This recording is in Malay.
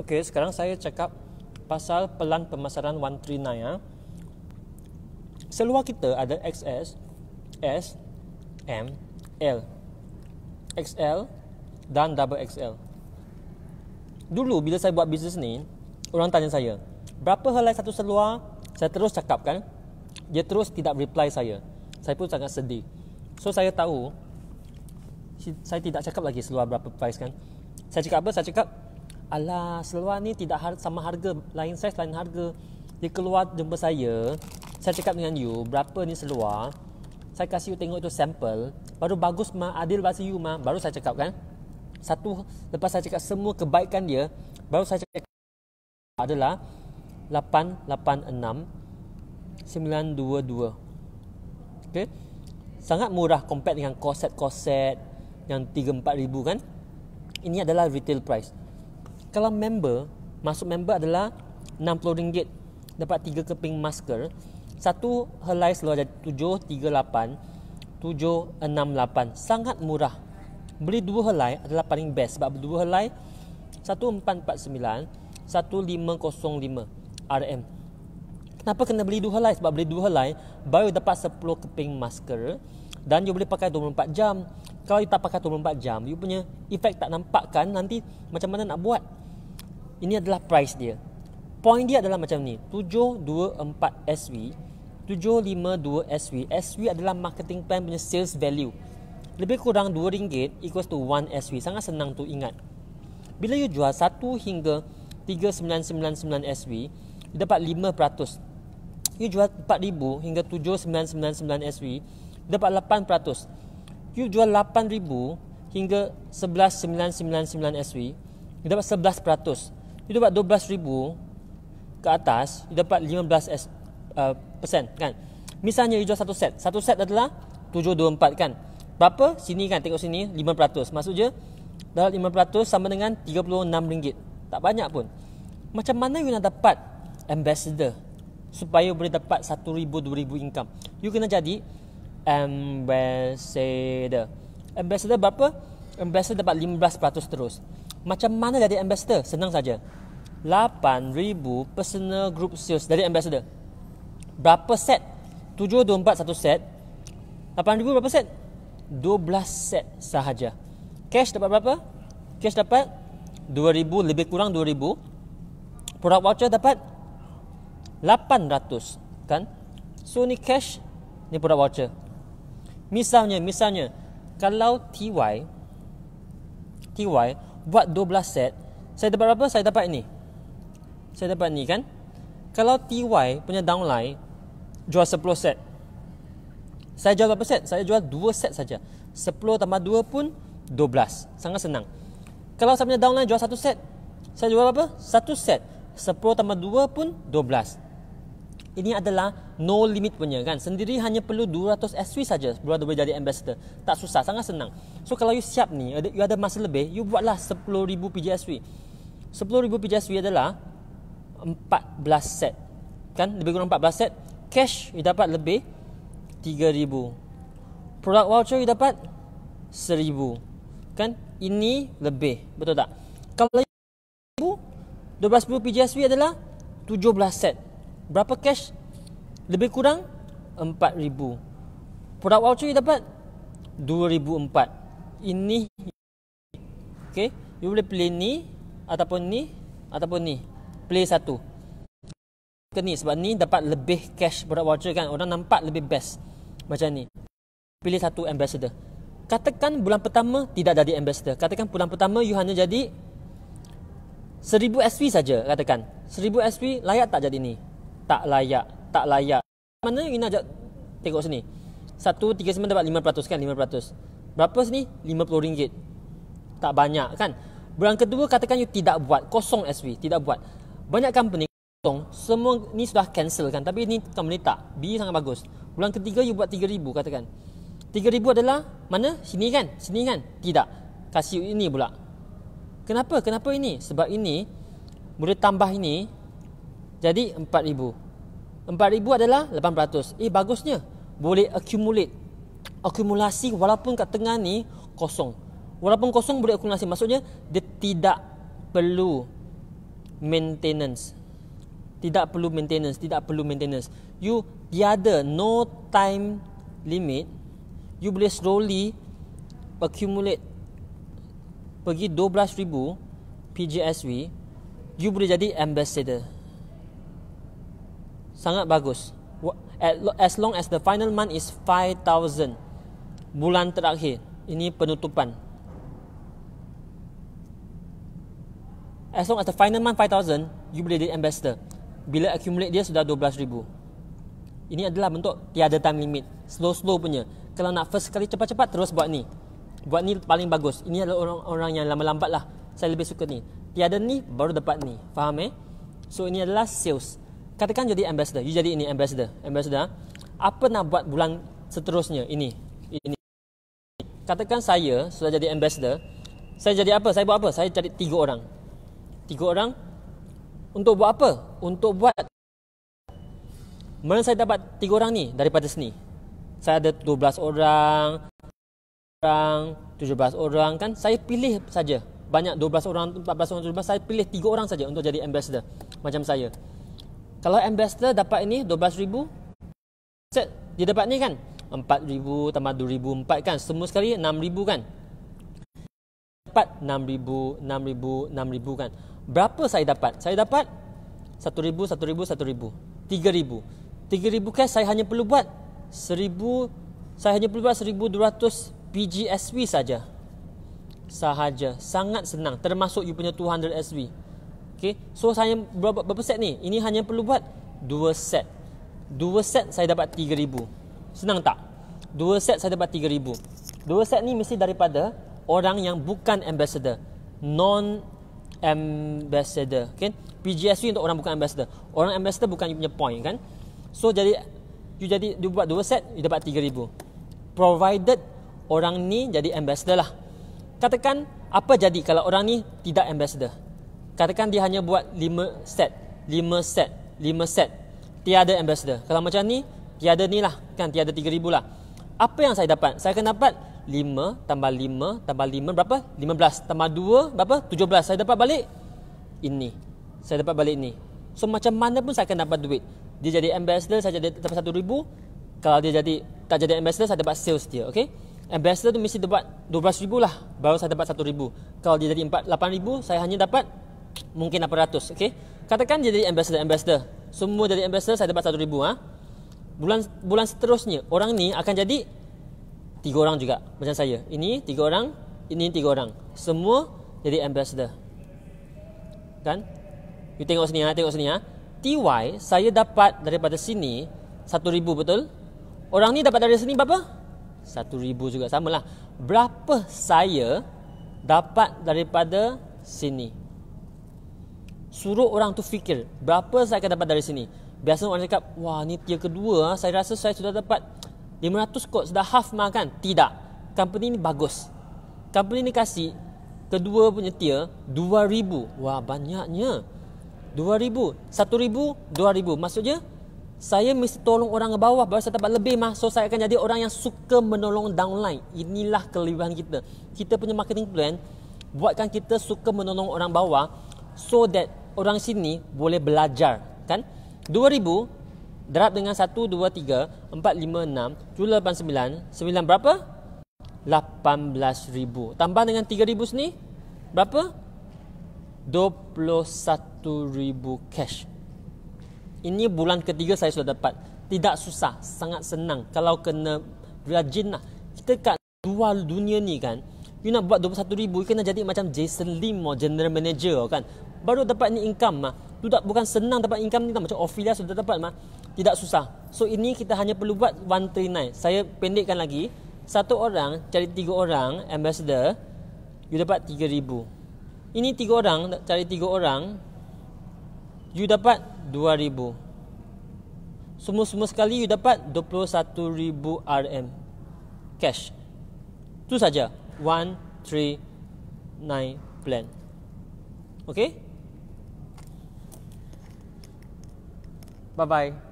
Okey, sekarang saya cakap pasal pelan pemasaran 139 ya. Seluar kita ada XS, S, M, L, XL dan double XL. Dulu bila saya buat bisnes ni, orang tanya saya, berapa helai satu seluar? Saya terus cakap kan. Dia terus tidak reply saya. Saya pun sangat sedih. So saya tahu saya tidak cakap lagi seluar berapa price kan. Saya cakap apa? Saya cakap Alah seluar ni tidak har- sama harga Lain size lain harga Dia keluar jumpa saya Saya cakap dengan you Berapa ni seluar Saya kasih you tengok tu sampel Baru bagus ma Adil bahasa you ma Baru saya cakap kan Satu Lepas saya cakap semua kebaikan dia Baru saya cakap Adalah 886 922 Okay Sangat murah compare dengan korset-korset Yang 3-4 ribu kan Ini adalah retail price kalau member masuk member adalah RM60 dapat tiga keping masker satu helai selalu ada enam lapan sangat murah beli dua helai adalah paling best sebab dua helai satu satu empat empat sembilan lima kosong lima RM kenapa kena beli dua helai sebab beli dua helai baru dapat sepuluh keping masker dan you boleh pakai 24 jam kalau you tak pakai 24 jam you punya efek tak nampak kan nanti macam mana nak buat ini adalah price dia. Point dia adalah macam ni. 724 SW, 752 SW. SW adalah marketing plan punya sales value. Lebih kurang RM2 equals to 1 SW. Sangat senang tu ingat. Bila you jual 1 hingga 3999 SW, you dapat 5%. You jual 4000 hingga 7999 SW, you dapat 8%. You jual 8000 hingga 11999 SW, you dapat 11%. You dapat 12,000 ke atas, you dapat 15 uh, percent kan. Misalnya you jual satu set. Satu set adalah 724 kan. Berapa? Sini kan tengok sini 5%. Maksud je dalam 5% sama dengan RM36. Tak banyak pun. Macam mana you nak dapat ambassador supaya you boleh dapat 1000 2000 income. You kena jadi ambassador. Ambassador berapa? Ambassador dapat 15% terus. Macam mana jadi ambassador? Senang saja. 8000 personal group sales dari ambassador. Berapa set? 724 satu set. 8000 berapa set? 12 set sahaja. Cash dapat berapa? Cash dapat 2000 lebih kurang 2000. Product voucher dapat 800 kan? So ni cash ni product voucher. Misalnya, misalnya kalau TY TY buat 12 set saya dapat berapa saya dapat ni saya dapat ni kan kalau TY punya downline jual 10 set saya jual berapa set saya jual 2 set saja 10 tambah 2 pun 12 sangat senang kalau saya punya downline jual 1 set saya jual berapa 1 set 10 tambah 2 pun ini adalah no limit punya kan sendiri hanya perlu 200 SW saja baru boleh jadi ambassador tak susah sangat senang so kalau you siap ni ada you ada masa lebih you buatlah 10000 PJSW 10000 PJSW adalah 14 set kan lebih kurang 14 set cash you dapat lebih 3000 product voucher you dapat 1000 kan ini lebih betul tak kalau 12000 PJSW adalah 17 set Berapa cash? Lebih kurang 4000. Produk voucher you dapat 2004. Ini Okay You boleh play ni ataupun ni ataupun ni. Play satu. Ke ni sebab ni dapat lebih cash produk voucher kan. Orang nampak lebih best. Macam ni. Pilih satu ambassador. Katakan bulan pertama tidak jadi ambassador. Katakan bulan pertama you hanya jadi 1000 SP saja katakan. 1000 SP layak tak jadi ni? tak layak tak layak mana Ina ajak tengok sini 139 dapat 5% kan 5% berapa sini rm ringgit. tak banyak kan Bulan kedua katakan you tidak buat kosong SV tidak buat banyak company kosong semua ni sudah cancel kan tapi ni company tak B sangat bagus bulan ketiga you buat 3000 katakan 3000 adalah mana sini kan sini kan tidak kasih ini pula kenapa kenapa ini sebab ini boleh tambah ini jadi 4000 4000 adalah 8% eh bagusnya boleh accumulate akumulasi walaupun kat tengah ni kosong walaupun kosong boleh akumulasi maksudnya dia tidak perlu maintenance tidak perlu maintenance tidak perlu maintenance you tiada no time limit you boleh slowly accumulate pergi 12000 PJSV you boleh jadi ambassador sangat bagus. As long as the final month is 5,000 bulan terakhir. Ini penutupan. As long as the final month 5,000, you boleh jadi ambassador. Bila accumulate dia sudah 12,000. Ini adalah bentuk tiada time limit. Slow-slow punya. Kalau nak first kali cepat-cepat, terus buat ni. Buat ni paling bagus. Ini adalah orang-orang yang lambat-lambat lah. Saya lebih suka ni. Tiada ni, baru dapat ni. Faham eh? So, ini adalah sales katakan jadi ambassador you jadi ini ambassador ambassador ah? apa nak buat bulan seterusnya ini ini katakan saya sudah jadi ambassador saya jadi apa saya buat apa saya cari tiga orang tiga orang untuk buat apa untuk buat mana saya dapat tiga orang ni daripada sini saya ada 12 orang orang 17 orang kan saya pilih saja banyak 12 orang 14 orang 17 saya pilih tiga orang saja untuk jadi ambassador macam saya kalau ambassador dapat ini 12,000 Set Dia dapat ni kan 4,000 tambah 2,004 kan Semua sekali 6,000 kan Dapat 6,000 6,000 6,000 kan Berapa saya dapat Saya dapat 1,000 1,000 1,000 3,000 3,000 cash saya hanya perlu buat 1,000 Saya hanya perlu buat 1,200 PGSV saja Sahaja Sangat senang Termasuk you punya 200SV Okay. So saya berapa, berapa set ni? Ini hanya perlu buat dua set. Dua set saya dapat 3000. Senang tak? Dua set saya dapat 3000. Dua set ni mesti daripada orang yang bukan ambassador. Non ambassador, Okay? PGSU untuk orang bukan ambassador. Orang ambassador bukan you punya point kan? So jadi you jadi you buat 2 set, you dapat 3000. Provided orang ni jadi ambassador lah. Katakan apa jadi kalau orang ni tidak ambassador? Katakan dia hanya buat 5 set 5 set 5 set Tiada ambassador Kalau macam ni Tiada ni lah Kan tiada 3,000 lah Apa yang saya dapat? Saya akan dapat 5 tambah 5 tambah 5 berapa? 15 tambah 2 berapa? 17 Saya dapat balik ini Saya dapat balik ni So macam mana pun saya akan dapat duit Dia jadi ambassador Saya jadi dapat 1,000 Kalau dia jadi tak jadi ambassador Saya dapat sales dia Okay Ambassador tu mesti dapat 12,000 lah Baru saya dapat 1,000 Kalau dia jadi 8,000 Saya hanya dapat mungkin 800 okey katakan jadi ambassador ambassador semua jadi ambassador saya dapat 1000 ah ha? bulan bulan seterusnya orang ni akan jadi tiga orang juga macam saya ini tiga orang ini tiga orang semua jadi ambassador kan you tengok sini ha? tengok sini ah ha? TY saya dapat daripada sini 1000 betul orang ni dapat dari sini berapa 1000 juga samalah berapa saya dapat daripada sini 1000 suruh orang tu fikir berapa saya akan dapat dari sini biasa orang cakap wah ni tier kedua ah. saya rasa saya sudah dapat 500 kot sudah half makan tidak company ni bagus company ni kasih kedua punya tier 2000 wah banyaknya 2000 1000 2000 maksudnya saya mesti tolong orang ke bawah baru saya dapat lebih mah so saya akan jadi orang yang suka menolong downline inilah kelebihan kita kita punya marketing plan buatkan kita suka menolong orang bawah so that orang sini boleh belajar kan 2000 darab dengan 1 2 3 4 5 6 7 8 9 9 berapa 18000 tambah dengan 3000 sini berapa 21000 cash ini bulan ketiga saya sudah dapat tidak susah sangat senang kalau kena rajin lah. kita kat dua dunia ni kan you nak buat 21000 kena jadi macam Jason Lim or general manager kan baru dapat ni income mah. Tu tak bukan senang dapat income ni tak macam Ophelia sudah dapat mah. Tidak susah. So ini kita hanya perlu buat 139. Saya pendekkan lagi. Satu orang cari tiga orang ambassador you dapat 3000. Ini tiga orang cari tiga orang you dapat 2000. Semua-semua sekali you dapat 21000 RM cash. Tu saja. 139 plan. Okay? Bye bye.